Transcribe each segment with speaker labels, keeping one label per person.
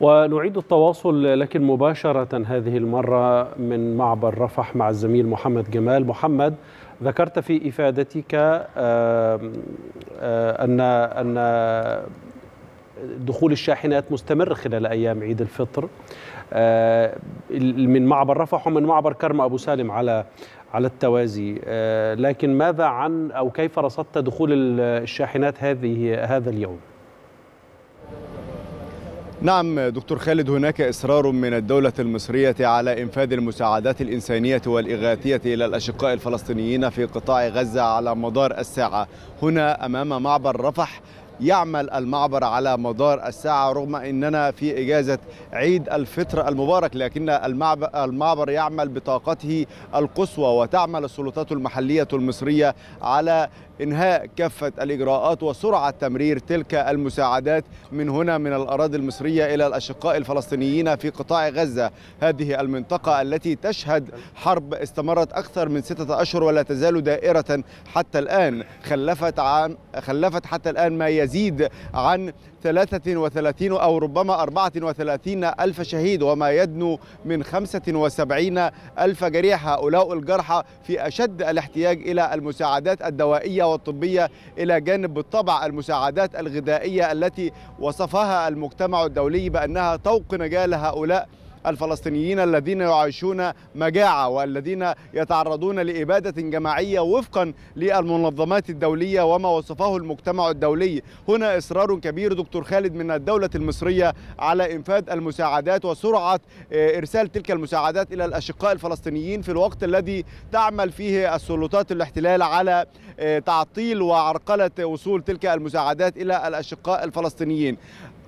Speaker 1: ونعيد التواصل لكن مباشرة هذه المرة من معبر رفح مع الزميل محمد جمال محمد ذكرت في إفادتك أن أن دخول الشاحنات مستمر خلال أيام عيد الفطر آه، من معبر رفح ومن معبر كرم أبو سالم على على التوازي آه، لكن ماذا عن أو كيف رصدت دخول الشاحنات هذه هذا اليوم؟ نعم
Speaker 2: دكتور خالد هناك إصرار من الدولة المصرية على إنفاذ المساعدات الإنسانية والإغاثية إلى الأشقاء الفلسطينيين في قطاع غزة على مدار الساعة هنا أمام معبر رفح يعمل المعبر على مدار الساعة رغم أننا في إجازة عيد الفطر المبارك لكن المعبر يعمل بطاقته القصوى وتعمل السلطات المحلية المصرية على إنهاء كافة الإجراءات وسرعة تمرير تلك المساعدات من هنا من الأراضي المصرية إلى الأشقاء الفلسطينيين في قطاع غزة هذه المنطقة التي تشهد حرب استمرت أكثر من ستة أشهر ولا تزال دائرة حتى الآن خلفت, عن خلفت حتى الآن ما يزال يزيد عن 33 أو ربما 34 ألف شهيد وما يدنو من 75 ألف جريح هؤلاء الجرحى في أشد الاحتياج إلى المساعدات الدوائية والطبية إلى جانب بالطبع المساعدات الغذائية التي وصفها المجتمع الدولي بأنها طوق نجاه لهؤلاء الفلسطينيين الذين يعيشون مجاعة والذين يتعرضون لإبادة جماعية وفقا للمنظمات الدولية وما وصفه المجتمع الدولي هنا إصرار كبير دكتور خالد من الدولة المصرية على إنفاذ المساعدات وسرعة آه، إرسال تلك المساعدات إلى الأشقاء الفلسطينيين في الوقت الذي تعمل فيه السلطات الاحتلال على آه، تعطيل وعرقلة وصول تلك المساعدات إلى الأشقاء الفلسطينيين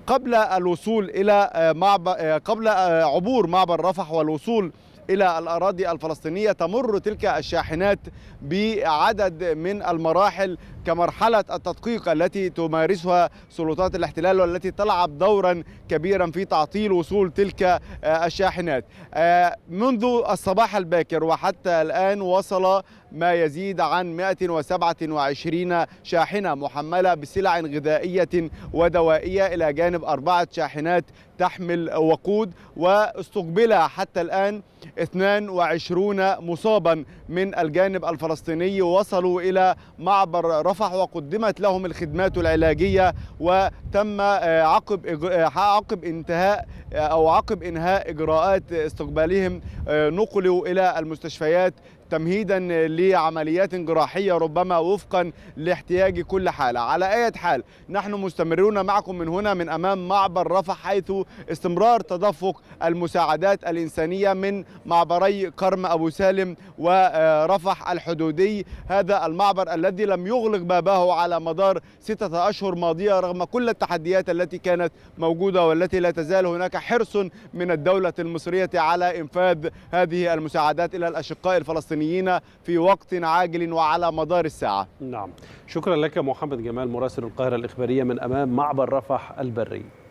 Speaker 2: قبل الوصول الى آه، آه، قبل آه، عبور معبر رفح والوصول الى الاراضي الفلسطينيه تمر تلك الشاحنات بعدد من المراحل كمرحلة التدقيق التي تمارسها سلطات الاحتلال والتي تلعب دورا كبيرا في تعطيل وصول تلك آه، الشاحنات آه، منذ الصباح الباكر وحتى الآن وصل ما يزيد عن 127 شاحنة محملة بسلع غذائية ودوائية إلى جانب أربعة شاحنات تحمل وقود واستقبل حتى الآن 22 مصابا من الجانب الفلسطيني وصلوا إلى معبر رفح وقدمت لهم الخدمات العلاجية وتم آه، عقب آه، عقب انتهاء آه، أو عقب إنهاء إجراءات استقبالهم نقلوا إلى المستشفيات تمهيدا لعمليات جراحية ربما وفقا لاحتياج كل حالة على أي حال نحن مستمرون معكم من هنا من أمام معبر رفح حيث استمرار تدفق المساعدات الإنسانية من معبري كرم أبو سالم ورفح الحدودي هذا المعبر الذي لم يغلق بابه على مدار ستة أشهر ماضية رغم كل التحديات التي كانت موجودة والتي لا تزال هناك حرص من الدولة المصرية على إنفاذ هذه المساعدات إلى الأشقاء الفلسطينيين الإسلاميين في وقت عاجل وعلى مدار
Speaker 1: الساعة نعم شكرا لك محمد جمال مراسل القاهرة الإخبارية من أمام معبر رفح البري